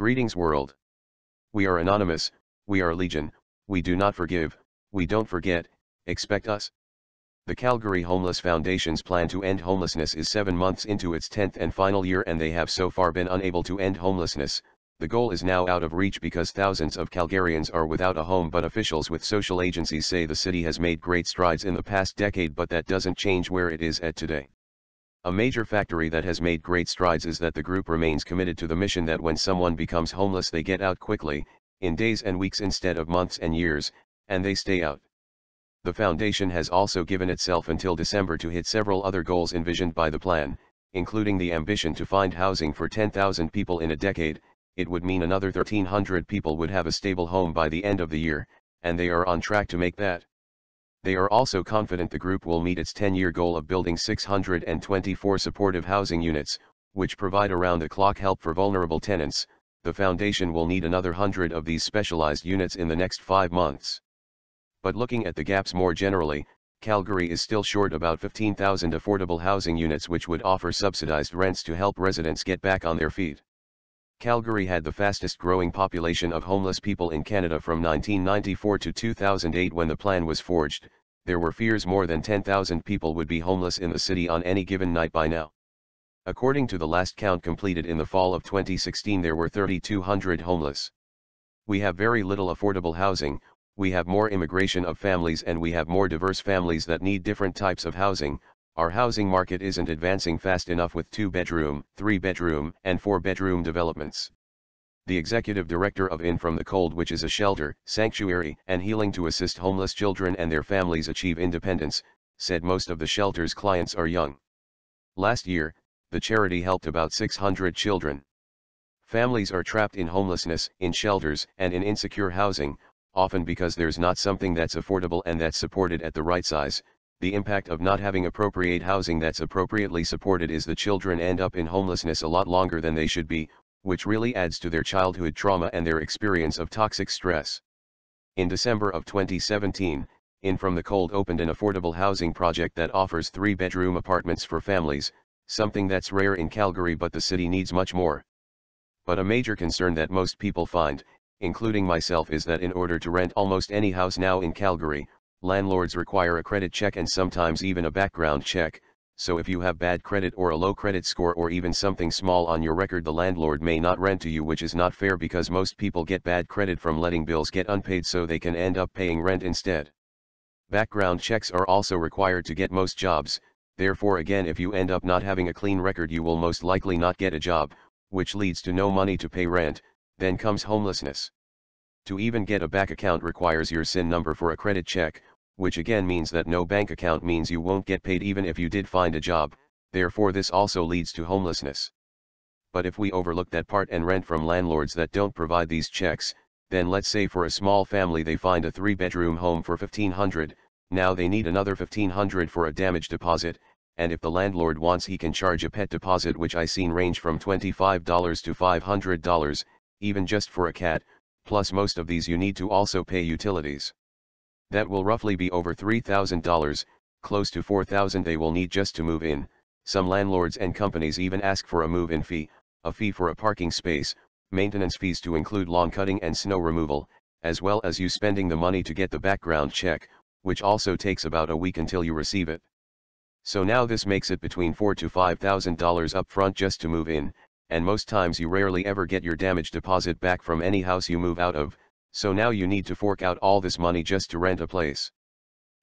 Greetings world. We are anonymous, we are legion, we do not forgive, we don't forget, expect us. The Calgary Homeless Foundation's plan to end homelessness is seven months into its 10th and final year and they have so far been unable to end homelessness, the goal is now out of reach because thousands of Calgarians are without a home but officials with social agencies say the city has made great strides in the past decade but that doesn't change where it is at today. A major factory that has made great strides is that the group remains committed to the mission that when someone becomes homeless they get out quickly, in days and weeks instead of months and years, and they stay out. The foundation has also given itself until December to hit several other goals envisioned by the plan, including the ambition to find housing for 10,000 people in a decade, it would mean another 1,300 people would have a stable home by the end of the year, and they are on track to make that. They are also confident the group will meet its 10-year goal of building 624 supportive housing units, which provide around-the-clock help for vulnerable tenants, the foundation will need another hundred of these specialized units in the next five months. But looking at the gaps more generally, Calgary is still short about 15,000 affordable housing units which would offer subsidized rents to help residents get back on their feet. Calgary had the fastest growing population of homeless people in Canada from 1994 to 2008 when the plan was forged, there were fears more than 10,000 people would be homeless in the city on any given night by now. According to the last count completed in the fall of 2016 there were 3,200 homeless. We have very little affordable housing, we have more immigration of families and we have more diverse families that need different types of housing, our housing market isn't advancing fast enough with two bedroom, three bedroom, and four bedroom developments. The executive director of In From the Cold, which is a shelter, sanctuary, and healing to assist homeless children and their families achieve independence, said most of the shelter's clients are young. Last year, the charity helped about 600 children. Families are trapped in homelessness, in shelters, and in insecure housing, often because there's not something that's affordable and that's supported at the right size, the impact of not having appropriate housing that's appropriately supported is the children end up in homelessness a lot longer than they should be, which really adds to their childhood trauma and their experience of toxic stress. In December of 2017, In From the Cold opened an affordable housing project that offers three-bedroom apartments for families, something that's rare in Calgary but the city needs much more. But a major concern that most people find, including myself is that in order to rent almost any house now in Calgary, landlords require a credit check and sometimes even a background check, so if you have bad credit or a low credit score or even something small on your record the landlord may not rent to you which is not fair because most people get bad credit from letting bills get unpaid so they can end up paying rent instead. Background checks are also required to get most jobs, therefore again if you end up not having a clean record you will most likely not get a job, which leads to no money to pay rent, then comes homelessness. To even get a back account requires your SIN number for a credit check, which again means that no bank account means you won't get paid even if you did find a job, therefore this also leads to homelessness. But if we overlook that part and rent from landlords that don't provide these checks, then let's say for a small family they find a three-bedroom home for 1500 now they need another 1500 for a damage deposit, and if the landlord wants he can charge a pet deposit which I seen range from $25 to $500, even just for a cat, plus most of these you need to also pay utilities. That will roughly be over $3,000, close to $4,000 they will need just to move in, some landlords and companies even ask for a move-in fee, a fee for a parking space, maintenance fees to include lawn cutting and snow removal, as well as you spending the money to get the background check, which also takes about a week until you receive it. So now this makes it between four to $5,000 upfront just to move in, and most times you rarely ever get your damage deposit back from any house you move out of, so now you need to fork out all this money just to rent a place.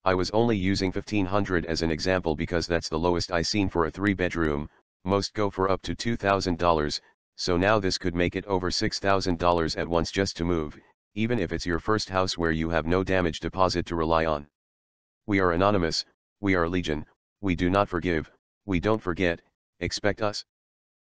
I was only using 1500 as an example because that's the lowest I seen for a 3 bedroom, most go for up to $2,000, so now this could make it over $6,000 at once just to move, even if it's your first house where you have no damage deposit to rely on. We are anonymous, we are legion, we do not forgive, we don't forget, expect us.